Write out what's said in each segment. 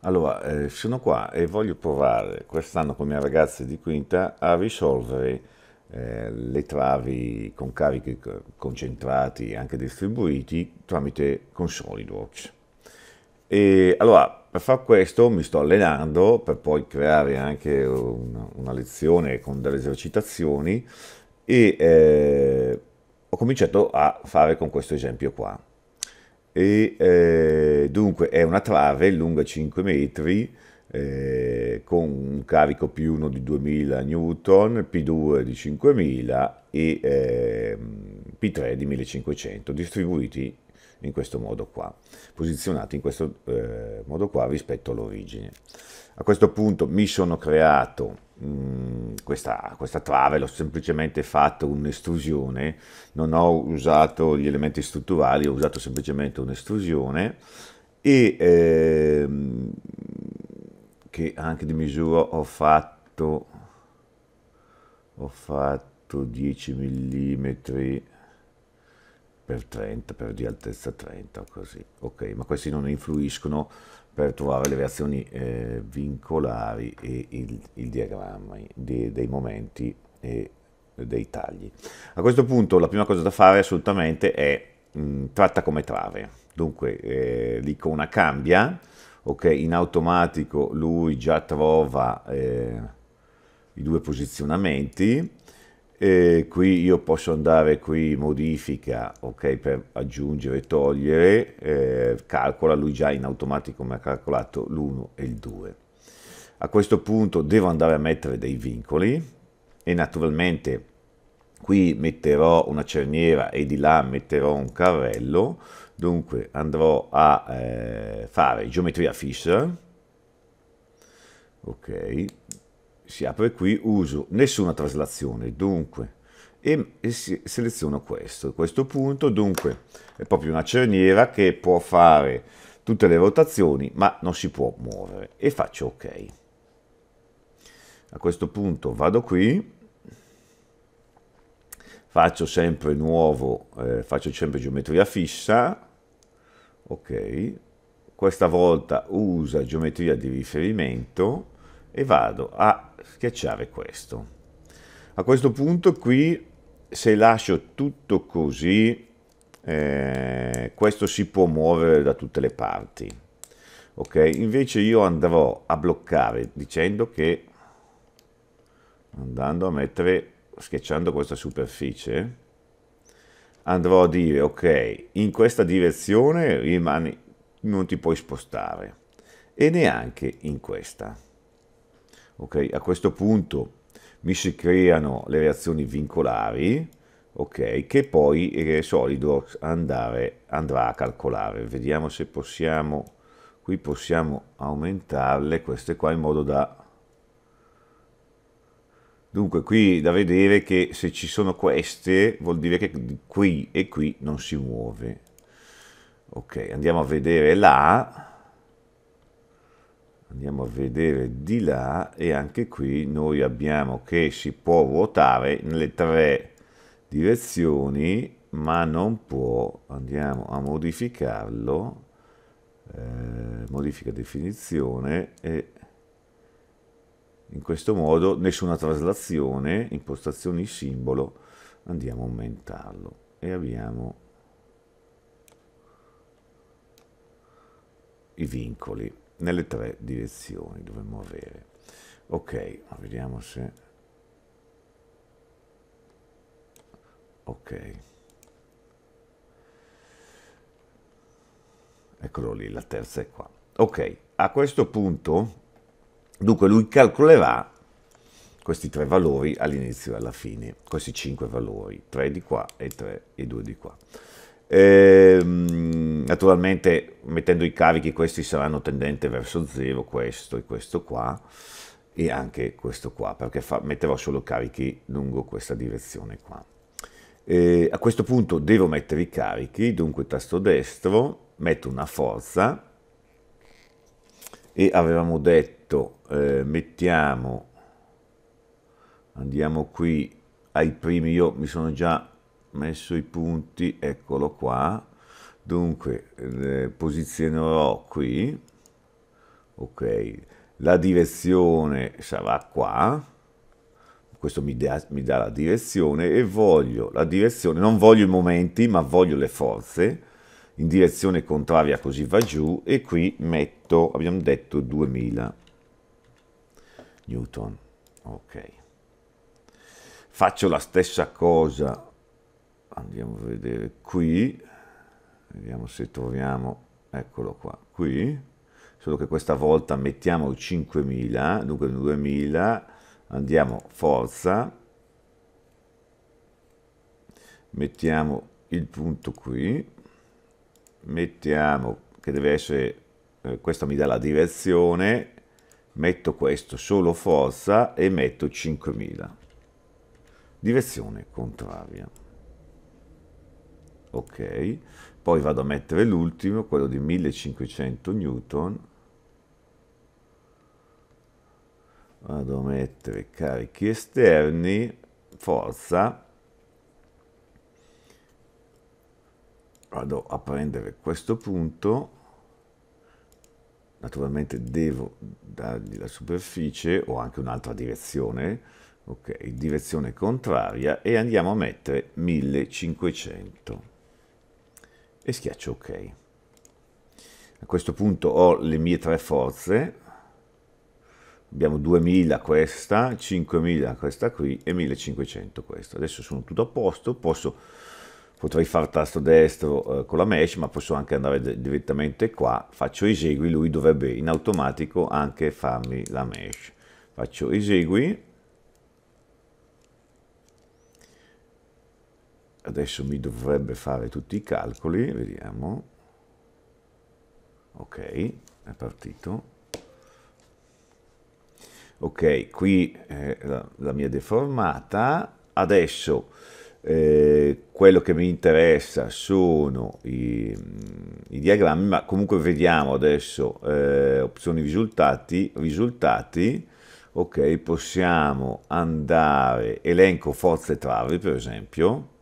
Allora, eh, sono qua e voglio provare quest'anno con mia ragazza di quinta a risolvere eh, le travi con carichi eh, concentrati e anche distribuiti tramite ConSolidWorks. E allora, per far questo mi sto allenando per poi creare anche una, una lezione con delle esercitazioni e eh, ho cominciato a fare con questo esempio qua. E, eh, dunque è una trave lunga 5 metri eh, con un carico P1 di 2000 Newton, P2 di 5000 e eh, P3 di 1500 distribuiti in questo modo qua, posizionati in questo eh, modo qua rispetto all'origine. A questo punto mi sono creato Mm, questa, questa trave, l'ho semplicemente fatto un'estrusione, non ho usato gli elementi strutturali, ho usato semplicemente un'estrusione e ehm, che anche di misura ho fatto, ho fatto 10 mm per 30, per di altezza 30 così, ok, ma questi non influiscono per trovare le reazioni eh, vincolari e il, il diagramma di, dei momenti e dei tagli. A questo punto la prima cosa da fare assolutamente è mh, mm, tratta come trave, dunque eh, l'icona cambia, okay, in automatico lui già trova eh, i due posizionamenti, e qui io posso andare qui modifica ok per aggiungere togliere eh, calcola lui già in automatico mi ha calcolato l'1 e il 2 a questo punto devo andare a mettere dei vincoli e naturalmente qui metterò una cerniera e di là metterò un carrello dunque andrò a eh, fare geometria fissa ok si apre qui, uso nessuna traslazione, dunque, e, seleziono questo. A questo punto, dunque, è proprio una cerniera che può fare tutte le rotazioni, ma non si può muovere, e faccio ok. A questo punto vado qui, faccio sempre nuovo, eh, faccio sempre geometria fissa, ok, questa volta usa geometria di riferimento, e vado a schiacciare questo. A questo punto qui se lascio tutto così eh, questo si può muovere da tutte le parti. Ok, invece io andrò a bloccare dicendo che andando a mettere schiacciando questa superficie andrò a dire ok in questa direzione rimani non ti puoi spostare e neanche in questa Okay? A questo punto mi si creano le reazioni vincolari, okay? che poi il eh, solido andare, andrà a calcolare. Vediamo se possiamo, qui possiamo aumentarle queste qua in modo da... Dunque qui da vedere che se ci sono queste vuol dire che qui e qui non si muove. Ok, andiamo a vedere là andiamo a vedere di là e anche qui noi abbiamo che si può ruotare nelle tre direzioni ma non può andiamo a modificarlo eh, modifica definizione e in questo modo nessuna traslazione impostazioni simbolo andiamo a aumentarlo e abbiamo i vincoli nelle tre direzioni dovremmo avere. Ok, vediamo se... Ok. Eccolo lì, la terza è qua. Ok, a questo punto, dunque lui calcolerà questi tre valori all'inizio e alla fine, questi cinque valori, 3 di qua e 3 e 2 di qua. Ehm, naturalmente mettendo i carichi questi saranno tendenti verso zero, questo e questo qua, e anche questo qua, perché fa, metterò solo carichi lungo questa direzione qua. E a questo punto devo mettere i carichi, dunque tasto destro, metto una forza, e avevamo detto, eh, mettiamo, andiamo qui ai primi, io mi sono già messo i punti, eccolo qua, Dunque, eh, posizionerò qui, ok, la direzione sarà qua, questo mi dà, mi dà la direzione e voglio la direzione, non voglio i momenti, ma voglio le forze, in direzione contraria così va giù e qui metto, abbiamo detto, 2000 newton, ok. Faccio la stessa cosa, andiamo a vedere qui, vediamo se troviamo, eccolo qua, qui, solo che questa volta mettiamo 5000, dunque 2000, andiamo forza, mettiamo il punto qui, mettiamo che deve essere, eh, questo mi dà la direzione, metto questo solo forza e metto 5000, direzione contraria. Ok, poi vado a mettere l'ultimo, quello di 1500 newton. Vado a mettere carichi esterni, forza. Vado a prendere questo punto. Naturalmente devo dargli la superficie o anche un'altra direzione ok, direzione contraria e andiamo a mettere 1500 e schiaccio ok. A questo punto ho le mie tre forze, abbiamo 2000 questa, 5000 questa qui e 1500 questa. Adesso sono tutto a posto, posso, potrei fare tasto destro eh, con la mesh, ma posso anche andare direttamente qua, faccio esegui, lui dovrebbe in automatico anche farmi la mesh. Faccio esegui, adesso mi dovrebbe fare tutti i calcoli, vediamo, ok, è partito, ok, qui eh, la, la, mia deformata, adesso eh, quello che mi interessa sono i, i, diagrammi, ma comunque vediamo adesso eh, opzioni risultati, risultati, ok, possiamo andare, elenco forze travi per esempio,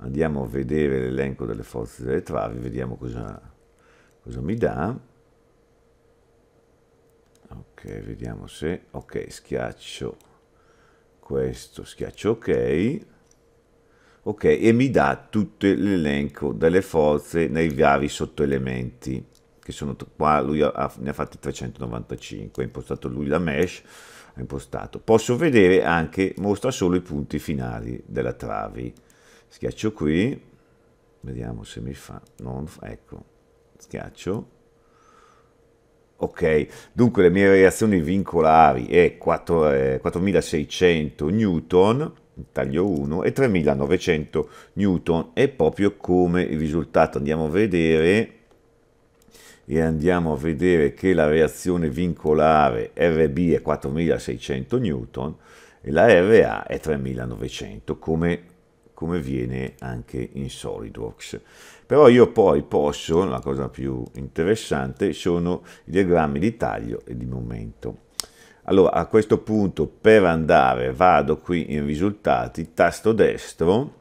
andiamo a vedere l'elenco delle forze delle travi, vediamo cosa, cosa mi dà. Ok, vediamo se... Ok, schiaccio questo, schiaccio ok. Ok, e mi dà tutto l'elenco delle forze nei vari sottoelementi, che sono qua, lui ha, ne ha fatti 395, ha impostato lui la mesh, ha impostato. Posso vedere anche, mostra solo i punti finali della travi schiaccio qui, vediamo se mi fa, non, ecco, schiaccio, ok, dunque le mie reazioni vincolari è 4, eh, 4600 newton, taglio 1, e 3900 newton, è proprio come il risultato, andiamo a vedere, e andiamo a vedere che la reazione vincolare RB è 4600 newton, e la RA è 3900 come come viene anche in SolidWorks. Però io poi posso, la cosa più interessante, sono i diagrammi di taglio e di momento. Allora, a questo punto, per andare, vado qui in risultati, tasto destro,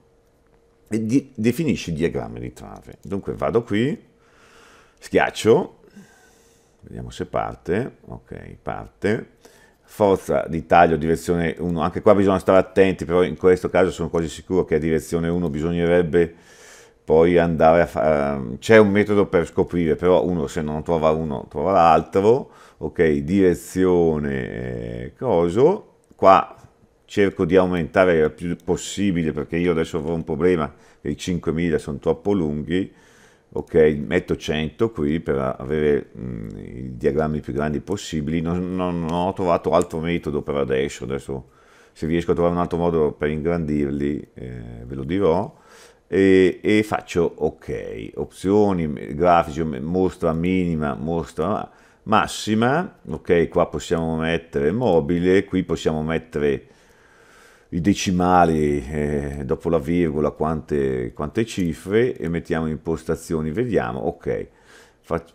e di, definisci diagrammi di trave. Dunque vado qui, schiaccio, vediamo se parte, ok, parte, forza di taglio direzione 1, anche qua bisogna stare attenti, però in questo caso sono quasi sicuro che a direzione 1 bisognerebbe poi andare a fare, ehm, c'è un metodo per scoprire, però uno se non trova uno trova l'altro, ok, direzione eh, coso, qua cerco di aumentare il più possibile perché io adesso avrò un problema che i 5000 sono troppo lunghi, ok, metto 100 qui per avere mh, mm, i diagrammi più grandi possibili, non, non, non, ho trovato altro metodo per adesso, adesso se riesco a trovare un altro modo per ingrandirli eh, ve lo dirò, e, e, faccio ok, opzioni, grafici, mostra minima, mostra massima, ok, qua possiamo mettere mobile, qui possiamo mettere i decimali eh, dopo la virgola, quante, quante, cifre e mettiamo impostazioni, vediamo, ok,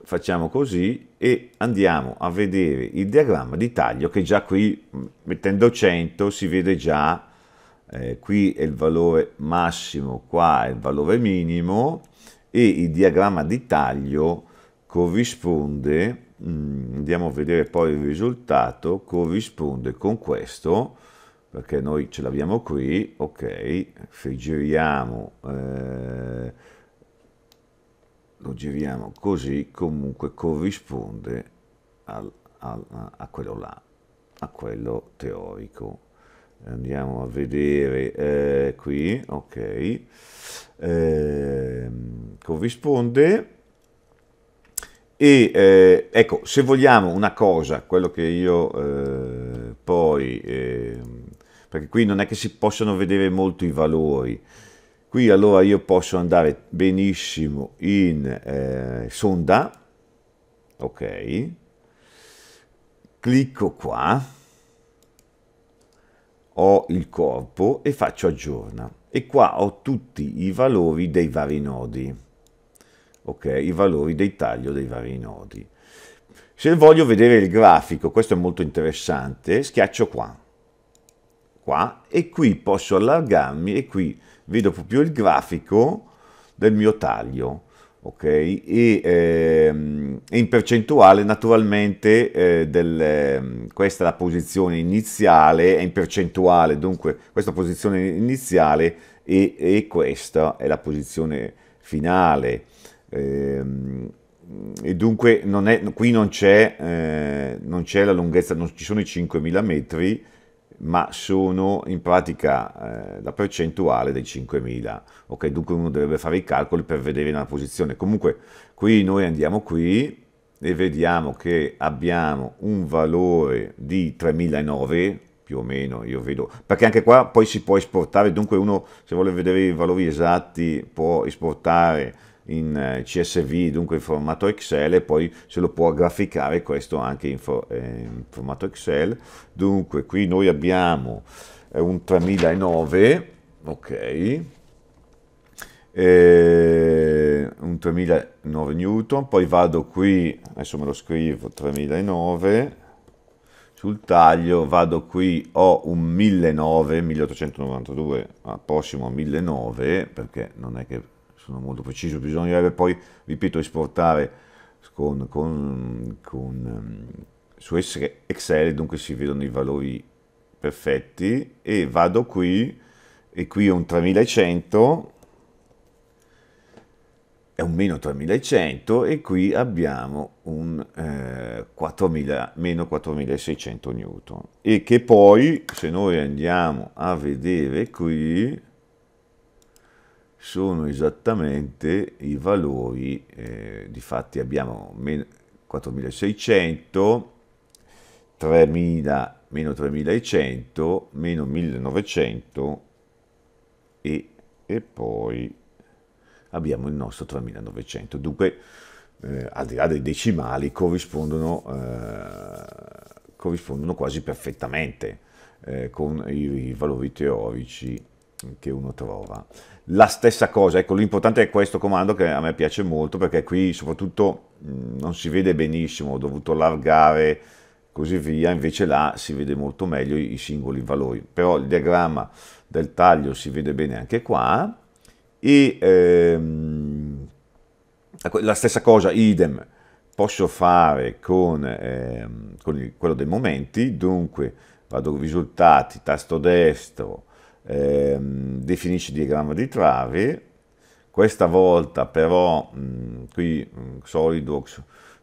facciamo così e andiamo a vedere il diagramma di taglio che già qui mm, mettendo 100 si vede già, eh, qui è il valore massimo, qua è il valore minimo e il diagramma di taglio corrisponde, mh, mm, andiamo a vedere poi il risultato, corrisponde con questo, perché noi ce l'abbiamo qui, ok, se giriamo, eh, lo giriamo così, comunque corrisponde al, al, a quello là, a quello teorico. Andiamo a vedere eh, qui, ok, eh, corrisponde e eh, ecco se vogliamo una cosa quello che io eh, poi eh, perché qui non è che si possono vedere molto i valori. Qui allora io posso andare benissimo in eh, sonda, ok, clicco qua, ho il corpo e faccio aggiorna. E qua ho tutti i valori dei vari nodi, ok, i valori dei taglio dei vari nodi. Se voglio vedere il grafico, questo è molto interessante, schiaccio qua qua e qui posso allargarmi e qui vedo proprio il grafico del mio taglio. Ok, e ehm, in percentuale naturalmente eh, del, eh, questa è la posizione iniziale, è in percentuale, dunque questa posizione iniziale e, e questa è la posizione finale. Eh, e dunque non è, qui eh, non c'è, la lunghezza, non ci sono i 5.000 metri, ma sono in pratica eh, la percentuale dei 5.000, ok? Dunque uno dovrebbe fare i calcoli per vedere la posizione. Comunque qui noi andiamo qui e vediamo che abbiamo un valore di 3.009, più o meno, io vedo, perché anche qua poi si può esportare, dunque uno se vuole vedere i valori esatti può esportare in eh, CSV, dunque in formato Excel, e poi se lo può graficare questo anche in, for eh, in formato Excel. Dunque, qui noi abbiamo eh, un 3009, ok, eh, un 3009 newton, poi vado qui, adesso me lo scrivo, 3009, sul taglio vado qui, ho un 1009, 1892, ma prossimo a 1009, perché non è che sono molto preciso, bisognerebbe poi, ripeto, esportare con, con, con, ehm, su Excel, dunque si vedono i valori perfetti e vado qui e qui è un 3100 è un meno 3100 e qui abbiamo un eh, 4000, meno 4600 newton e che poi se noi andiamo a vedere qui sono esattamente i valori, eh, di fatti abbiamo 4600, 3000, meno 3100, meno 1900 e, e poi abbiamo il nostro 3900. Dunque, eh, al di là dei decimali, corrispondono, eh, corrispondono quasi perfettamente eh, con i, i valori teorici che uno trova. La stessa cosa, ecco, l'importante è questo comando che a me piace molto perché qui soprattutto mh, mm, non si vede benissimo, ho dovuto allargare così via, invece là si vede molto meglio i, i singoli valori, però il diagramma del taglio si vede bene anche qua e ehm, ecco, la stessa cosa, idem, posso fare con, ehm, con il, quello dei momenti, dunque vado risultati, tasto destro, eh, definisce diagramma di trave, questa volta però mh, qui mh,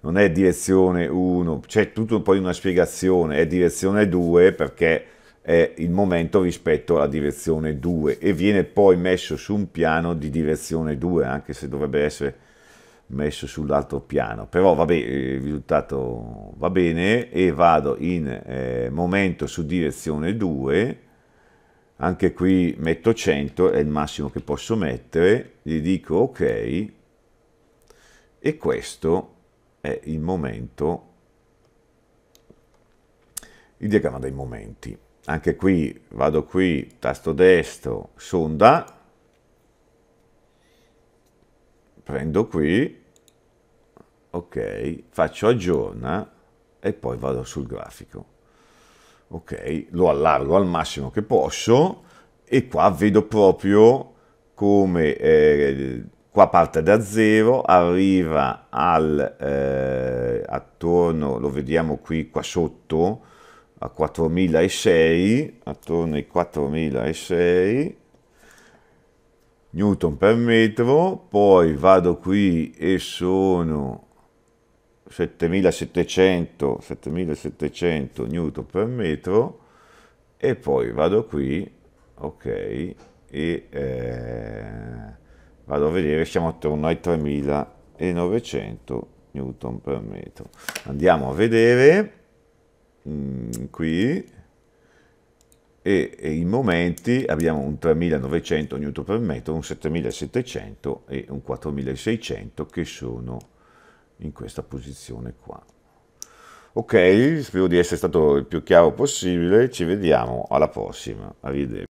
non è direzione 1, c'è tutto poi una spiegazione, è direzione 2 perché è il momento rispetto alla direzione 2 e viene poi messo su un piano di direzione 2 anche se dovrebbe essere messo sull'altro piano però vabbè eh, il risultato va bene e vado in eh, momento su direzione 2 anche qui metto 100, è il massimo che posso mettere, gli dico ok, e questo è il momento, il diagramma dei momenti. Anche qui vado qui, tasto destro, sonda, prendo qui, ok, faccio aggiorna e poi vado sul grafico ok, lo allargo al massimo che posso e qua vedo proprio come eh, qua parte da zero, arriva al, eh, attorno, lo vediamo qui qua sotto, a 4006, attorno ai 4006 newton per metro, poi vado qui e sono 7700, 7700 newton per metro e poi vado qui, ok, e eh, vado a vedere, siamo attorno ai 3900 newton per metro. Andiamo a vedere mm, qui e, e in momenti abbiamo un 3900 newton per metro, un 7700 e un 4600 che sono in questa posizione qua. Ok, spero di essere stato il più chiaro possibile, ci vediamo alla prossima, arrivederci.